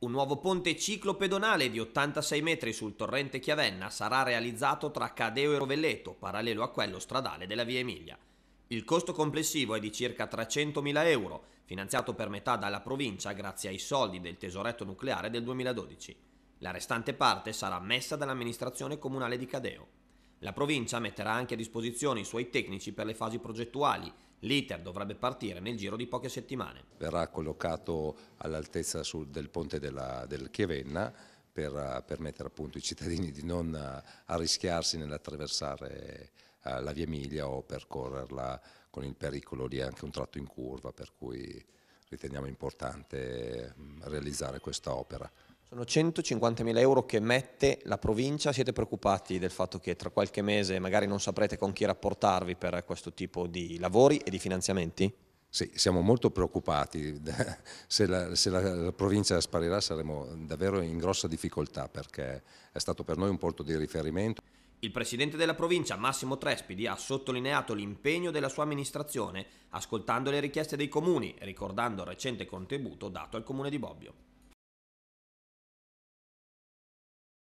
Un nuovo ponte ciclopedonale di 86 metri sul torrente Chiavenna sarà realizzato tra Cadeo e Rovelleto, parallelo a quello stradale della Via Emilia. Il costo complessivo è di circa 300.000 euro, finanziato per metà dalla provincia grazie ai soldi del tesoretto nucleare del 2012. La restante parte sarà messa dall'amministrazione comunale di Cadeo. La provincia metterà anche a disposizione i suoi tecnici per le fasi progettuali, L'iter dovrebbe partire nel giro di poche settimane. Verrà collocato all'altezza del ponte della, del Chievenna per eh, permettere appunto ai cittadini di non eh, arrischiarsi nell'attraversare eh, la via Emilia o percorrerla con il pericolo di anche un tratto in curva, per cui riteniamo importante mm, realizzare questa opera. Sono 150.000 euro che mette la provincia, siete preoccupati del fatto che tra qualche mese magari non saprete con chi rapportarvi per questo tipo di lavori e di finanziamenti? Sì, siamo molto preoccupati, se, la, se la, la, provincia sparirà saremo davvero in grossa difficoltà perché è stato per noi un porto di riferimento. Il presidente della provincia Massimo Trespidi ha sottolineato l'impegno della sua amministrazione ascoltando le richieste dei comuni e ricordando il recente contributo dato al comune di Bobbio.